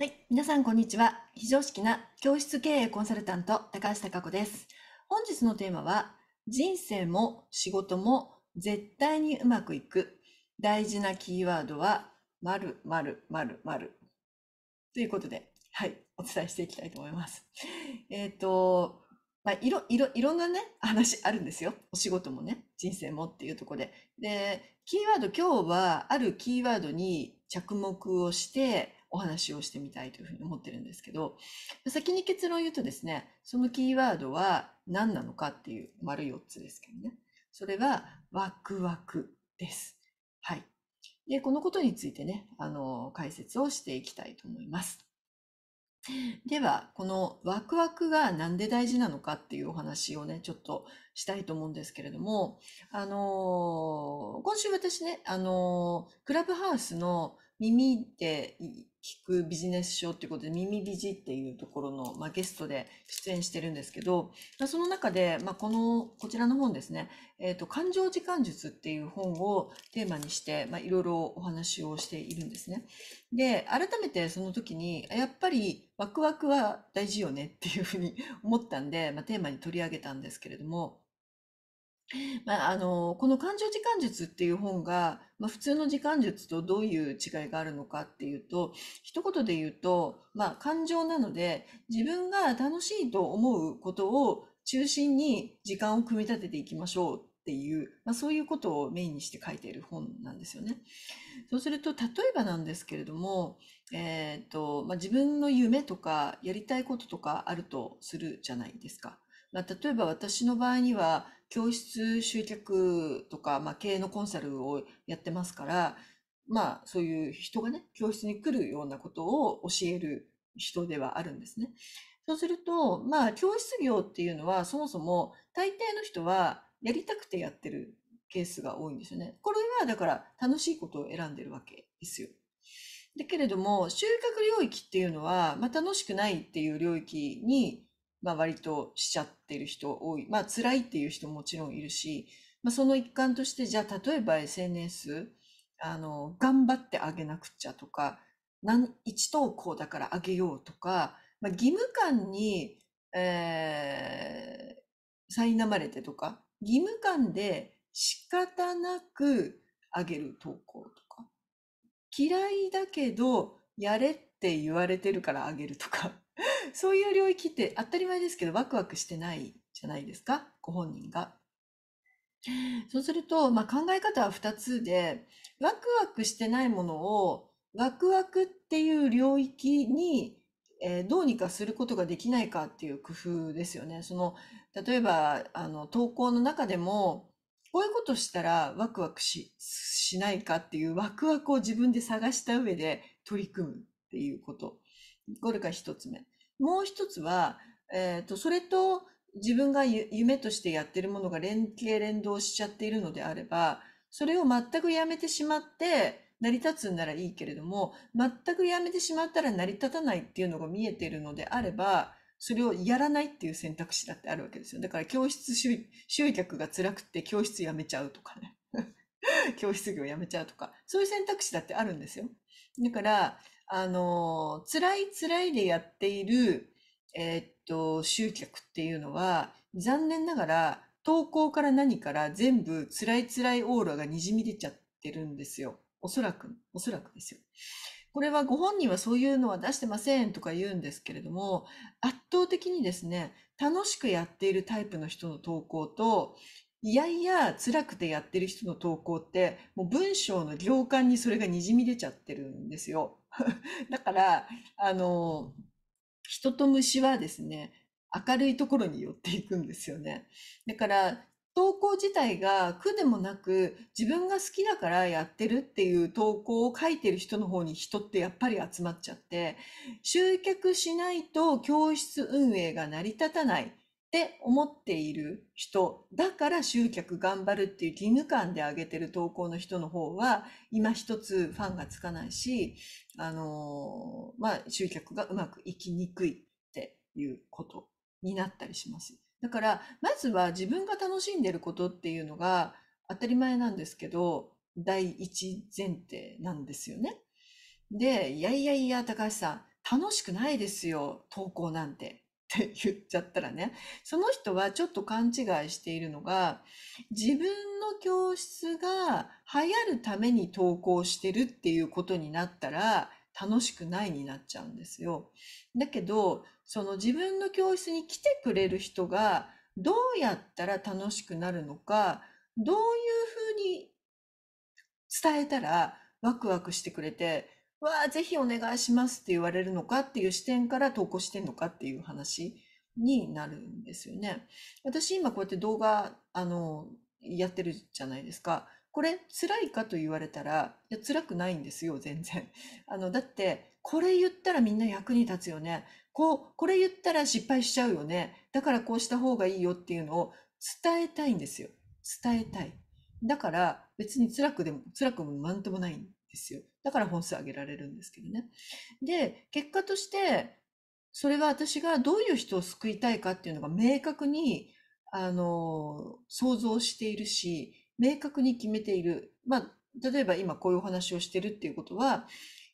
はい。皆さん、こんにちは。非常識な教室経営コンサルタント、高橋貴子です。本日のテーマは、人生も仕事も絶対にうまくいく。大事なキーワードは、まるまるということで、はい。お伝えしていきたいと思います。えっ、ー、と、まあ、いろ、いろ、いろんなね、話あるんですよ。お仕事もね、人生もっていうとこで。で、キーワード、今日は、あるキーワードに着目をして、お話をしてみたいというふうに思ってるんですけど、先に結論を言うとですね、そのキーワードは何なのかっていう丸4つですけどね。それはワクワクです。はい。で、このことについてね、あの、解説をしていきたいと思います。では、このワクワクが何で大事なのかっていうお話をね、ちょっとしたいと思うんですけれども、あのー、今週私ね、あのー、クラブハウスの耳で聞くビジネス書っていうことで、耳ビジっていうところの、まあ、ゲストで出演してるんですけど、まあ、その中で、まあ、この、こちらの本ですね、えー、と、感情時間術っていう本をテーマにして、まいろいろお話をしているんですね。で、改めてその時に、やっぱりワクワクは大事よねっていうふうに思ったんで、まあ、テーマに取り上げたんですけれども、まあ、あの、この感情時間術っていう本が、まあ、普通の時間術とどういう違いがあるのかっていうと、一言で言うと、まあ、感情なので、自分が楽しいと思うことを中心に時間を組み立てていきましょうっていう、まあ、そういうことをメインにして書いている本なんですよね。そうすると、例えばなんですけれども、えっ、と、まあ、自分の夢とかやりたいこととかあるとするじゃないですか。まあ、例えば私の場合には、教室集客とか、まあ、経営のコンサルをやってますから、まあ、そういう人がね、教室に来るようなことを教える人ではあるんですね。そうすると、まあ、教室業っていうのは、そもそも大抵の人はやりたくてやってるケースが多いんですよね。これは、だから楽しいことを選んでるわけですよ。だけれども、収穫領域っていうのは、まあ、楽しくないっていう領域にまあ、割としちゃってる人多い。まあ、辛いっていう人もちろんいるし、まあ、その一環として、じゃあ、例えば SNS、あの、頑張ってあげなくちゃとか、一投稿だからあげようとか、まあ、義務感に、さい苛まれてとか、義務感で仕方なくあげる投稿とか、嫌いだけど、やれって言われてるからあげるとか、そういう領域って当たり前ですけど、ワクワクしてないじゃないですか、ご本人が。そうすると、まあ、考え方は2つで、ワクワクしてないものを、ワクワクっていう領域に、えー、どうにかすることができないかっていう工夫ですよね。その、例えば、あの、投稿の中でも、こういうことしたらワクワクし、しないかっていうワクワクを自分で探した上で取り組むっていうこと。これが一つ目。もう一つは、えっ、ー、と、それと自分が夢としてやってるものが連携連動しちゃっているのであれば、それを全くやめてしまって、成り立つんならいいけれども、全くやめてしまったら成り立たないっていうのが見えているのであれば、それをやらないっていう選択肢だってあるわけですよ。だから教室集客が辛くて教室やめちゃうとかね。教室業やめちゃうとか、そういう選択肢だってあるんですよ。だから、あの、辛い辛いでやっている、えーっと、集客っていうのは、残念ながら、投稿から何から全部辛い辛いオーラがにじみ出ちゃってるんですよ。おそらく、おそらくですよ。これはご本人はそういうのは出してませんとか言うんですけれども、圧倒的にですね、楽しくやっているタイプの人の投稿と、いやいや辛くてやってる人の投稿ってもう文章の行間にそれがにじみ出ちゃってるんですよ。だからあの人と虫はですね明るいところに寄っていくんですよね。だから投稿自体が苦でもなく自分が好きだからやってるっていう投稿を書いてる人の方に人ってやっぱり集まっちゃって集客しないと教室運営が成り立たないって思っている人だから集客頑張るっていう義務感で上げてる投稿の人の方は今一つファンがつかないし、あのー、まあ、集客がうまくいきにくいっていうことになったりします。だからまずは自分が楽しんでることっていうのが当たり前なんですけど第一前提なんですよね。でいやいやいや高橋さん楽しくないですよ投稿なんてって言っちゃったらね、その人はちょっと勘違いしているのが、自分の教室が流行るために投稿してるっていうことになったら、楽しくないになっちゃうんですよ。だけど、その自分の教室に来てくれる人が、どうやったら楽しくなるのか、どういうふうに伝えたらワクワクしてくれて、わあ、ぜひお願いしますって言われるのかっていう視点から投稿してんのかっていう話になるんですよね。私今こうやって動画、あの、やってるじゃないですか。これ辛いかと言われたら、いや辛くないんですよ、全然。あの、だって、これ言ったらみんな役に立つよね。こう、これ言ったら失敗しちゃうよね。だからこうした方がいいよっていうのを伝えたいんですよ。伝えたい。だから別に辛くでも、辛くもなんともないんですよ。だから本数上げられるんですけどね。で、結果として、それは私がどういう人を救いたいかっていうのが明確に、あの、想像しているし、明確に決めている。まあ、例えば今こういうお話をしてるっていうことは、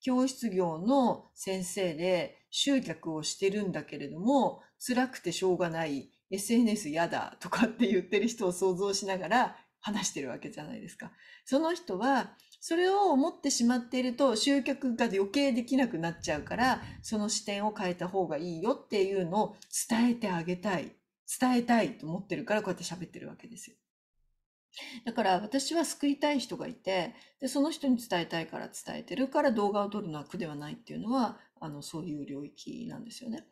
教室業の先生で集客をしてるんだけれども、辛くてしょうがない、SNS やだとかって言ってる人を想像しながら話してるわけじゃないですか。その人はそれを思ってしまっていると集客が余計できなくなっちゃうからその視点を変えた方がいいよっていうのを伝えてあげたい伝えたいと思ってるからこうやって喋ってるわけですよ。だから私は救いたい人がいてでその人に伝えたいから伝えてるから動画を撮るのは苦ではないっていうのはあのそういう領域なんですよね。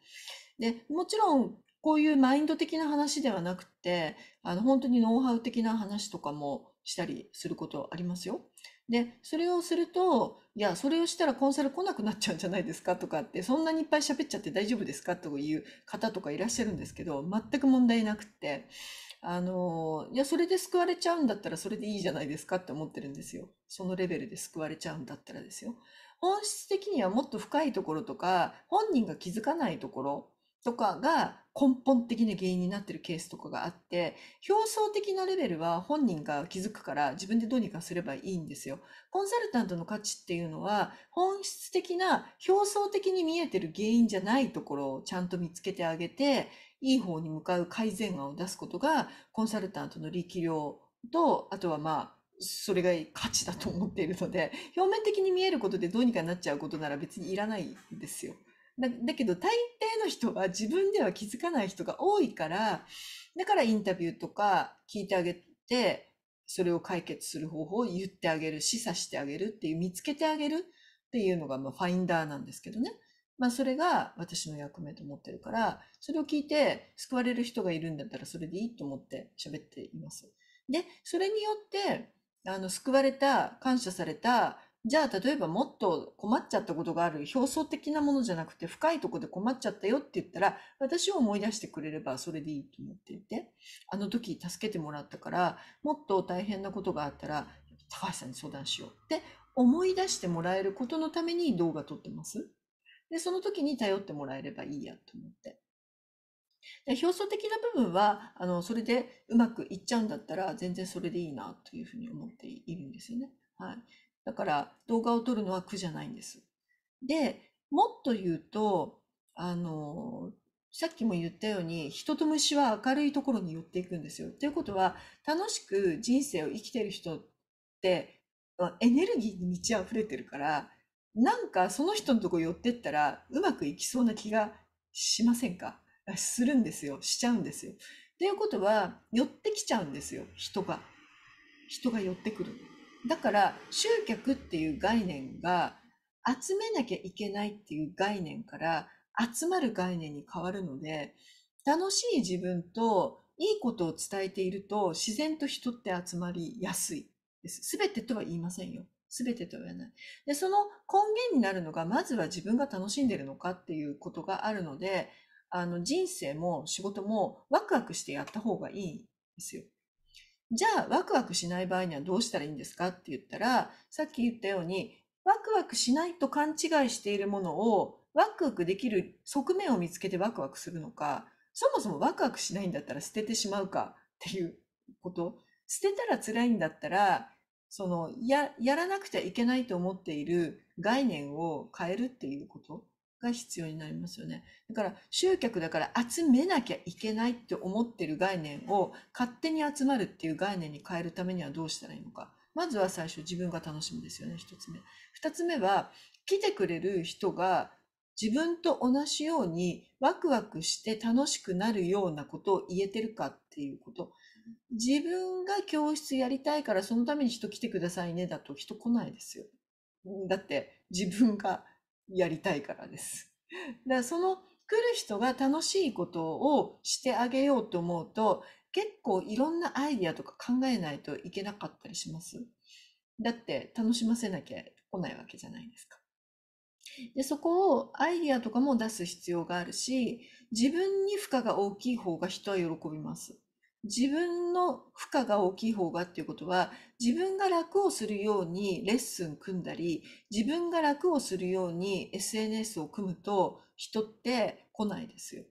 でもちろんこういうマインド的な話ではなくて、あの本当にノウハウ的な話とかもしたりすることありますよ。で、それをすると、いや、それをしたらコンサル来なくなっちゃうんじゃないですかとかって、そんなにいっぱい喋っちゃって大丈夫ですかという方とかいらっしゃるんですけど、全く問題なくって、あの、いや、それで救われちゃうんだったらそれでいいじゃないですかって思ってるんですよ。そのレベルで救われちゃうんだったらですよ。本質的にはもっと深いところとか、本人が気づかないところとかが根本的な原因になってるケースとかがあって表層的なレベルは本人が気づくから自分でどうにかすればいいんですよコンサルタントの価値っていうのは本質的な表層的に見えてる原因じゃないところをちゃんと見つけてあげていい方に向かう改善案を出すことがコンサルタントの力量とあとはまあそれが価値だと思っているので表面的に見えることでどうにかなっちゃうことなら別にいらないんですよ。だだけど大抵の人は自分では気づかない人が多いから、だからインタビューとか聞いてあげて、それを解決する方法を言ってあげる、示唆してあげるっていう、見つけてあげるっていうのが、まあ、ファインダーなんですけどね。まあ、それが私の役目と思ってるから、それを聞いて救われる人がいるんだったらそれでいいと思って喋っています。で、それによって、あの、救われた、感謝された、じゃあ例えばもっと困っちゃったことがある表層的なものじゃなくて深いところで困っちゃったよって言ったら私を思い出してくれればそれでいいと思っていてあの時助けてもらったからもっと大変なことがあったら高橋さんに相談しようって思い出してもらえることのために動画撮ってます。で、その時に頼ってもらえればいいやと思って。で表層的な部分はあのそれでうまくいっちゃうんだったら全然それでいいなというふうに思っているんですよね。はい、だから動画を撮るのは苦じゃないんです。で、もっと言うと、あの、さっきも言ったように人と虫は明るいところに寄っていくんですよ。ということは楽しく人生を生きてる人ってエネルギーに満ち溢れてるからなんかその人のとこ寄ってったらうまくいきそうな気がしませんかするんですよしちゃうんですよ。ということは寄ってきちゃうんですよ人が人が寄ってくる。だから集客っていう概念が集めなきゃいけないっていう概念から集まる概念に変わるので楽しい自分といいことを伝えていると自然と人って集まりやすいです。べてとは言いませんよ。べてとは言わない。で、その根源になるのが、まずは自分が楽しんでるのかっていうことがあるので、あの人生も仕事もワクワクしてやった方がいいんですよ。じゃあワクワクしない場合にはどうしたらいいんですかって言ったら、さっき言ったように、ワクワクしないと勘違いしているものを、ワクワクできる側面を見つけてワクワクするのか、そもそもワクワクしないんだったら捨ててしまうかっていうこと。捨てたら辛いんだったら、その、や、やらなくちゃいけないと思っている概念を変えるっていうこと。が必要になりますよね。だから集客だから集めなきゃいけないって思ってる概念を勝手に集まるっていう概念に変えるためにはどうしたらいいのか。まずは最初自分が楽しむですよね、一つ目。二つ目は来てくれる人が自分と同じようにワクワクして楽しくなるようなことを言えてるかっていうこと。自分が教室やりたいからそのために人来てくださいねだと人来ないですよ。だって自分がやりたいからです。だからその来る人が楽しいことをしてあげようと思うと結構いろんなアイディアとか考えないといけなかったりします。だって楽しませなきゃ来ないわけじゃないですか。でそこをアイディアとかも出す必要があるし自分に負荷が大きい方が人は喜びます。自分の負荷が大きい方がっていうことは自分が楽をするようにレッスン組んだり自分が楽をするように SNS を組むと人って来ないですよ。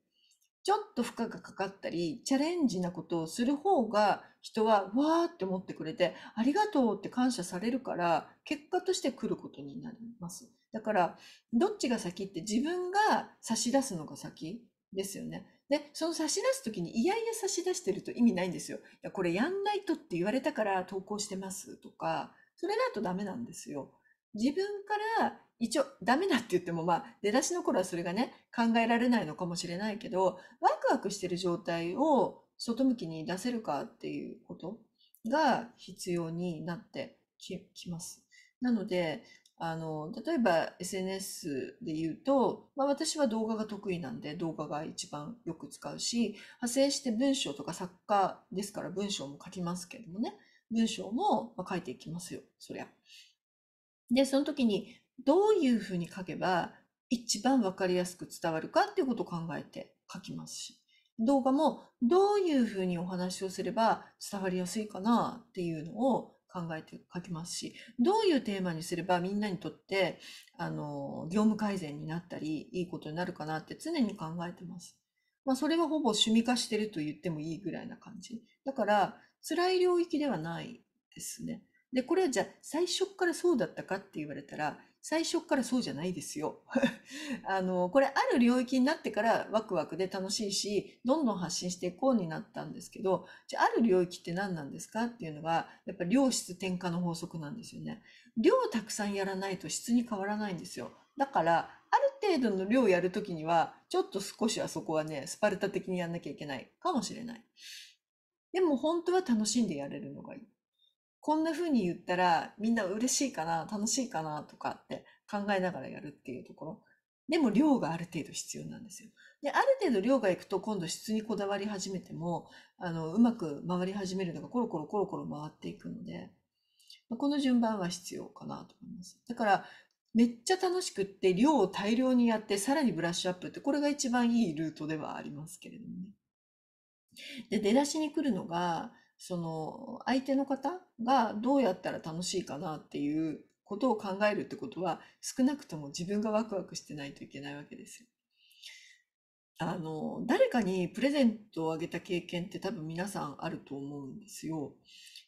ちょっと負荷がかかったりチャレンジなことをする方が人はわーって思ってくれてありがとうって感謝されるから結果として来ることになります。だからどっちが先って自分が差し出すのが先ですよね。で、その差し出すときに、いやいや差し出してると意味ないんですよ。いや、これやんないとって言われたから投稿してますとか、それだとダメなんですよ。自分から一応ダメだって言っても、まあ、出だしの頃はそれがね、考えられないのかもしれないけど、ワクワクしてる状態を外向きに出せるかっていうことが必要になってきます。なので、あの、例えば SNS で言うと、まあ、私は動画が得意なんで動画が一番よく使うし、派生して文章とか作家ですから文章も書きますけれどもね、文章も書いていきますよ、そりゃ。で、その時にどういうふうに書けば一番わかりやすく伝わるかっていうことを考えて書きますし、動画もどういうふうにお話をすれば伝わりやすいかなっていうのを考えて書きますしどういうテーマにすればみんなにとってあの業務改善になったりいいことになるかなって常に考えてます。まあ、それはほぼ趣味化してると言ってもいいぐらいな感じだから辛い領域ではないですね。でこれはじゃあ最初からそうだったかって言われたら最初からそうじゃないですよ。あの、これある領域になってからワクワクで楽しいし、どんどん発信していこうになったんですけど、じゃあある領域って何なんですかっていうのは、やっぱ量質転化の法則なんですよね。量をたくさんやらないと質に変わらないんですよ。だから、ある程度の量をやるときには、ちょっと少しはそこはね、スパルタ的にやんなきゃいけないかもしれない。でも本当は楽しんでやれるのがいい。こんな風に言ったらみんな嬉しいかな、楽しいかなとかって考えながらやるっていうところ。でも量がある程度必要なんですよ。で、ある程度量がいくと今度質にこだわり始めても、あの、うまく回り始めるのがコロコロコロコロ回っていくので、この順番は必要かなと思います。だから、めっちゃ楽しくって量を大量にやってさらにブラッシュアップってこれが一番いいルートではありますけれどもね。で、出だしに来るのが、その相手の方がどうやったら楽しいかなっていうことを考えるってことは少なくとも自分がワクワクしてないといけないわけですよ。あの誰かにプレゼントをあげた経験って多分皆さんあると思うんですよ。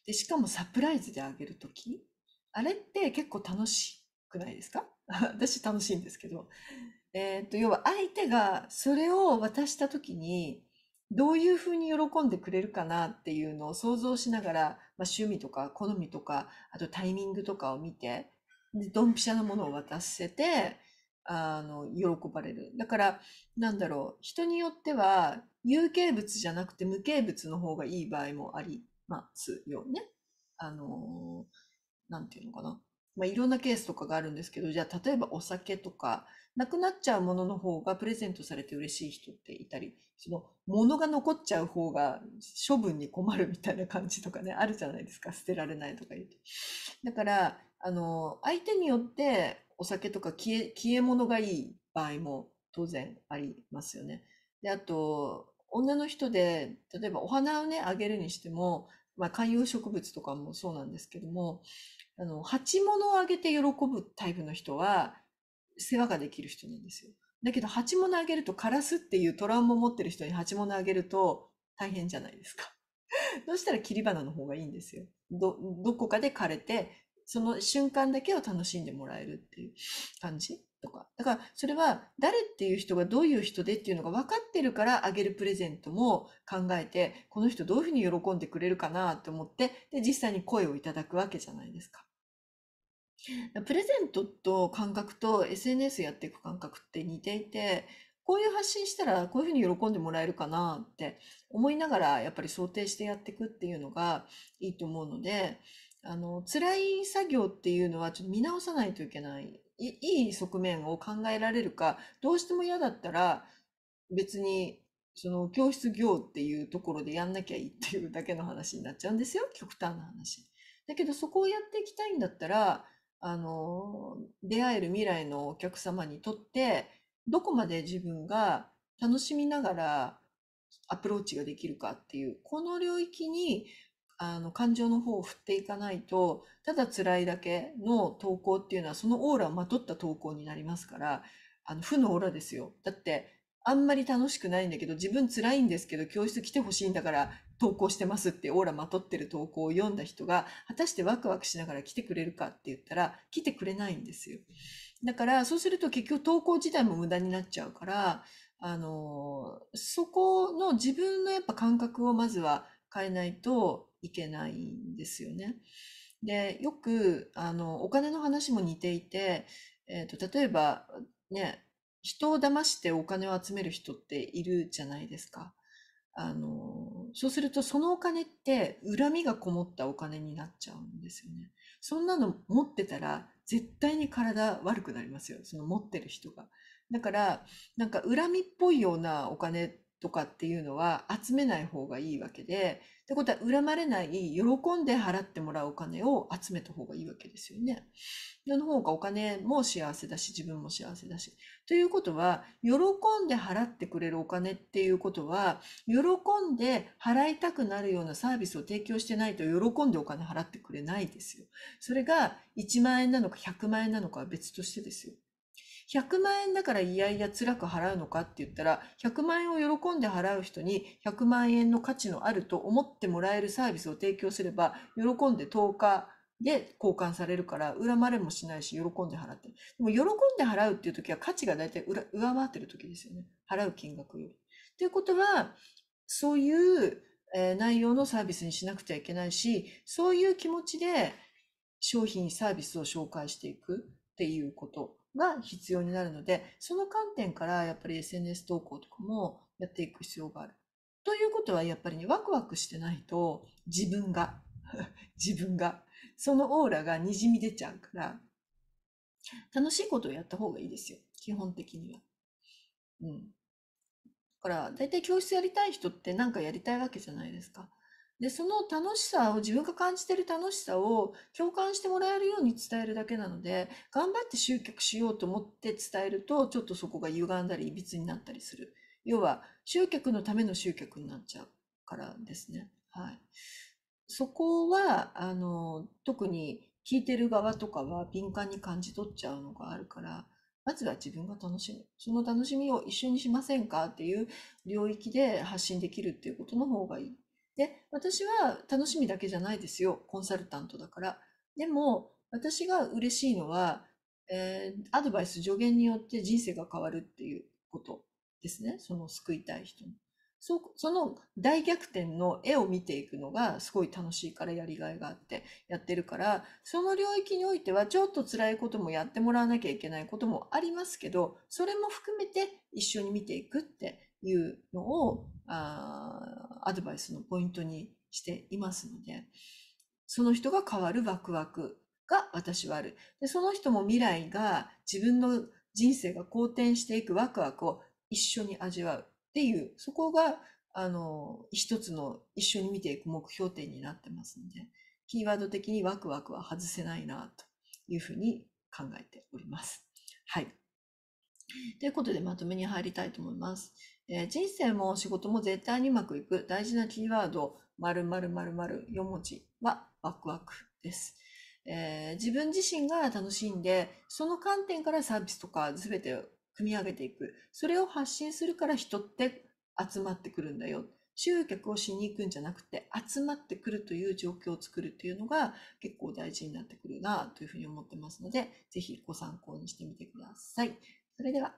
でしかもサプライズであげる時あれって結構楽しくないですか 私楽しいんですけど、えーと、と要は相手がそれを渡した時にどういうふうに喜んでくれるかなっていうのを想像しながら、まあ、趣味とか好みとか、あとタイミングとかを見て、でドンピシャのものを渡せて、あの、喜ばれる。だから、なんだろう、人によっては、有形物じゃなくて無形物の方がいい場合もありますよね。あの、なんていうのかな。まあ、いろんなケースとかがあるんですけど、じゃあ例えばお酒とか、なくなっちゃうものの方がプレゼントされて嬉しい人っていたり、その物が残っちゃう方が処分に困るみたいな感じとかね、あるじゃないですか。捨てられないとか言って。だから、あの、相手によってお酒とか消え、消え物がいい場合も当然ありますよね。で、あと、女の人で、例えばお花をね、あげるにしても、まあ、観葉植物とかもそうなんですけども、あの、鉢物をあげて喜ぶタイプの人は、世話ができる人なんですよ。だけど、鉢物あげると、カラスっていうトラウマを持ってる人に鉢物あげると大変じゃないですか。そしたら切り花の方がいいんですよ。ど、どこかで枯れて、その瞬間だけを楽しんでもらえるっていう感じとか。だから、それは誰っていう人がどういう人でっていうのが分かってるからあげるプレゼントも考えて、この人どういうふうに喜んでくれるかなと思って、で、実際に声をいただくわけじゃないですか。プレゼントと感覚と SNS やっていく感覚って似ていて、こういう発信したらこういうふうに喜んでもらえるかなって思いながらやっぱり想定してやっていくっていうのがいいと思うので、あの、辛い作業っていうのはちょっと見直さないといけない。いい側面を考えられるか、どうしても嫌だったら別にその教室業っていうところでやんなきゃいいっていうだけの話になっちゃうんですよ。極端な話。だけどそこをやっていきたいんだったら、あの出会える未来のお客様にとってどこまで自分が楽しみながらアプローチができるかっていうこの領域にあの感情の方を振っていかないとただ辛いだけの投稿っていうのはそのオーラをまとった投稿になりますからあの負のオーラですよだってあんまり楽しくないんだけど、自分辛いんですけど、教室来てほしいんだから投稿してますってオーラまとってる投稿を読んだ人が、果たしてワクワクしながら来てくれるかって言ったら、来てくれないんですよ。だから、そうすると結局投稿自体も無駄になっちゃうから、あの、そこの自分のやっぱ感覚をまずは変えないといけないんですよね。で、よく、あの、お金の話も似ていて、えっ、ー、と、例えば、ね、人を騙してお金を集める人っているじゃないですか。あのそうするとそのお金って恨みがこもったお金になっちゃうんですよね。そんなの持ってたら絶対に体悪くなりますよその持ってる人が。だからなんか恨みっぽいようなお金とかっていうのは集めない方がいいわけで、ってことは恨まれない、喜んで払ってもらうお金を集めた方がいいわけですよね。その方がお金も幸せだし、自分も幸せだし。ということは、喜んで払ってくれるお金っていうことは、喜んで払いたくなるようなサービスを提供してないと喜んでお金払ってくれないですよ。それが1万円なのか100万円なのかは別としてですよ。100万円だからいやいや辛く払うのかって言ったら、100万円を喜んで払う人に100万円の価値のあると思ってもらえるサービスを提供すれば、喜んで10日で交換されるから、恨まれもしないし、喜んで払ってる。でも、喜んで払うっていう時は価値が大体上回ってる時ですよね。払う金額より。ということは、そういう内容のサービスにしなくちゃいけないし、そういう気持ちで商品、サービスを紹介していくっていうことが必要になるので、その観点からやっぱり SNS 投稿とかもやっていく必要がある。ということはやっぱりね、ワクワクしてないと自分が、自分が、そのオーラがにじみ出ちゃうから、楽しいことをやった方がいいですよ。基本的には。うん。だから、大体教室やりたい人って何かやりたいわけじゃないですか。で、その楽しさを、自分が感じてる楽しさを共感してもらえるように伝えるだけなので、頑張って集客しようと思って伝えると、ちょっとそこが歪んだり、いびつになったりする。要は、集客のための集客になっちゃうからですね。はい。そこは、あの、特に聞いてる側とかは敏感に感じ取っちゃうのがあるから、まずは自分が楽しむ。その楽しみを一緒にしませんかっていう領域で発信できるっていうことの方がいいで、私は楽しみだけじゃないですよ。コンサルタントだから。でも、私が嬉しいのは、えー、アドバイス助言によって人生が変わるっていうことですね。その救いたい人にそその大逆転の絵を見ていくのがすごい楽しいからやりがいがあってやってるからその領域においてはちょっと辛いこともやってもらわなきゃいけないこともありますけどそれも含めて一緒に見ていくっていうのをあアドバイスのポイントにしていますのでその人が変わるワクワクが私はあるでその人も未来が自分の人生が好転していくワクワクを一緒に味わうっていうそこがあの一つの一緒に見ていく目標点になってますのでキーワード的にワクワクは外せないなというふうに考えております。はいということでまとめに入りたいと思います。えー、人生も仕事も絶対にうまくいく大事なキーワード、○○○〇4文字はワクワクです。え自分自身が楽しんで、その観点からサービスとか全てを組み上げていく。それを発信するから人って集まってくるんだよ。集客をしに行くんじゃなくて集まってくるという状況を作るというのが結構大事になってくるなというふうに思ってますので、ぜひご参考にしてみてください。それでは。